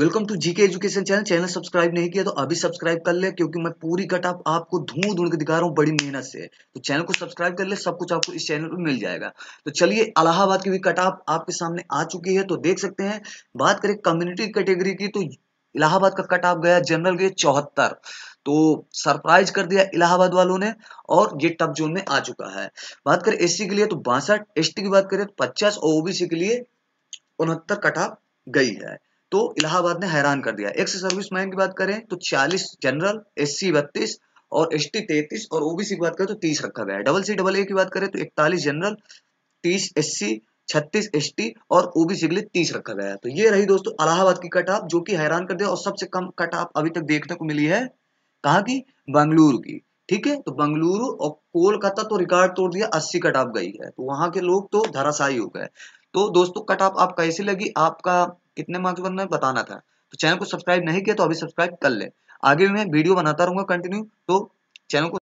welcome to GK education channel channel subscribe नहीं किया तो अभी सब्सक्राइब कर ले क्योंकि मैं पूरी कट आप आपको धूं धूं के दिखा रहा हूँ बड़ी मेहनत से तो चैनल को सब्सक्राइब कर ले सब कुछ आपको इस चैनल पर मिल जाएगा तो चलिए इलाहाबाद की भी कट आप आपके सामने आ चुकी है तो देख सकते हैं बात करें कम्युनिटी कैटेगरी की तो इलाहाबाद का कट ऑफ गया जनरल गए चौहत्तर तो सरप्राइज कर दिया इलाहाबाद वालों ने और ये टप जोन में आ चुका है बात करें एससी के लिए तो बासठ एसटी की बात करें तो पचास ओबीसी के लिए उनहत्तर कट ऑफ गई है तो इलाहाबाद ने हैरान कर दिया एक्स मैन की बात करें तो 40 जनरल एस सी बत्तीस और एस टी तैतीस और ओबीसी की बात करें तो 30 रखा गया है डबल सी डबल ए की बात करें तो 41 जनरल 30 एस सी छत्तीस एस टी और ओबीसी के लिए तीस रखा गया है तो ये रही दोस्तों इलाहाबाद की कट ऑफ जो कि हैरान कर दिया और सबसे कम कट ऑफ अभी तक देखने को मिली है कहा की बंगलुरु की ठीक है तो बंगलुरु और कोलकाता तो रिकॉर्ड तोड़ दिया अस्सी कट ऑफ गई है तो वहां के लोग तो धराशाई हो गए तो दोस्तों कट आप, आप कैसी लगी आपका कितने मार्क्स बनना है बताना था तो चैनल को सब्सक्राइब नहीं किया तो अभी सब्सक्राइब कर ले आगे भी मैं वीडियो बनाता रहूंगा कंटिन्यू तो चैनल को